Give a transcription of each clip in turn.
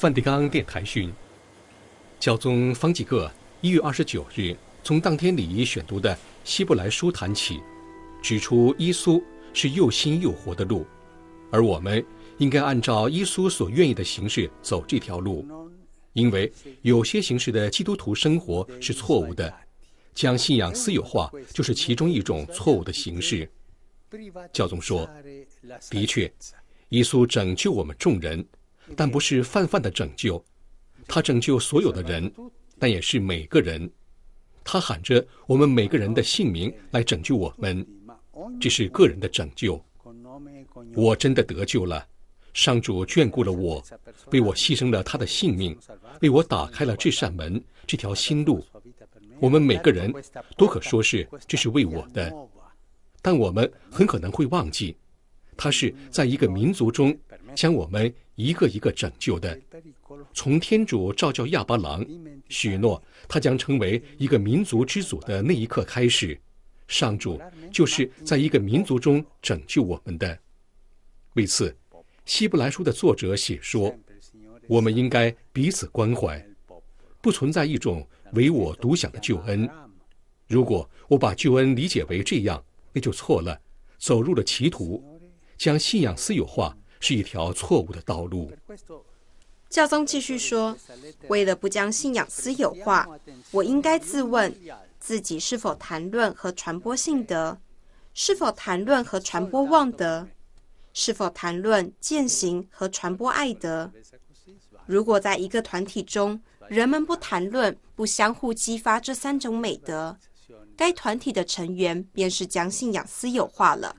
梵蒂冈电台讯，教宗方济各一月二十九日从当天礼仪选读的《希伯来书》谈起，指出耶稣是又新又活的路，而我们应该按照耶稣所愿意的形式走这条路，因为有些形式的基督徒生活是错误的，将信仰私有化就是其中一种错误的形式。教宗说：“的确，耶稣拯救我们众人。”但不是泛泛的拯救，他拯救所有的人，但也是每个人。他喊着我们每个人的姓名来拯救我们，这是个人的拯救。我真的得救了，上主眷顾了我，为我牺牲了他的性命，为我打开了这扇门、这条新路。我们每个人都可说是这是为我的，但我们很可能会忘记，他是在一个民族中。将我们一个一个拯救的，从天主召叫亚巴郎，许诺他将成为一个民族之祖的那一刻开始，上主就是在一个民族中拯救我们的。为此，希伯来书的作者写说：“我们应该彼此关怀，不存在一种唯我独享的救恩。如果我把救恩理解为这样，那就错了，走入了歧途，将信仰私有化。”是一条错误的道路。教宗继续说：“为了不将信仰私有化，我应该自问，自己是否谈论和传播信德，是否谈论和传播望德，是否谈论践行和传播爱德。如果在一个团体中，人们不谈论、不相互激发这三种美德，该团体的成员便是将信仰私有化了。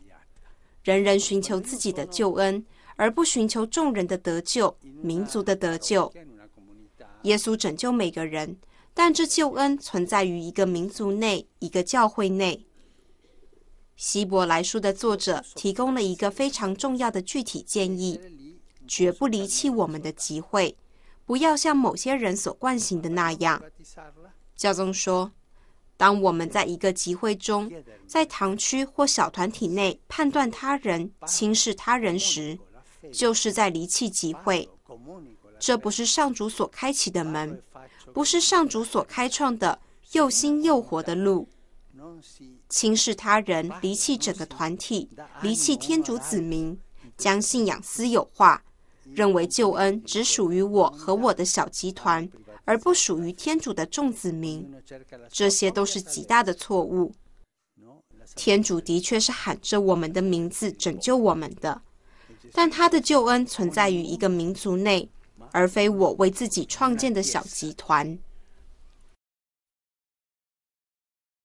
人人寻求自己的救恩。”而不寻求众人的得救、民族的得救。耶稣拯救每个人，但这救恩存在于一个民族内、一个教会内。希伯来书的作者提供了一个非常重要的具体建议：绝不离弃我们的集会，不要像某些人所惯行的那样。教宗说：“当我们在一个集会中，在堂区或小团体内判断他人、轻视他人时，”就是在离弃集会，这不是上主所开启的门，不是上主所开创的又新又活的路。轻视他人，离弃整个团体，离弃天主子民，将信仰私有化，认为救恩只属于我和我的小集团，而不属于天主的众子民，这些都是极大的错误。天主的确是喊着我们的名字拯救我们的。但他的救恩存在于一个民族内，而非我为自己创建的小集团。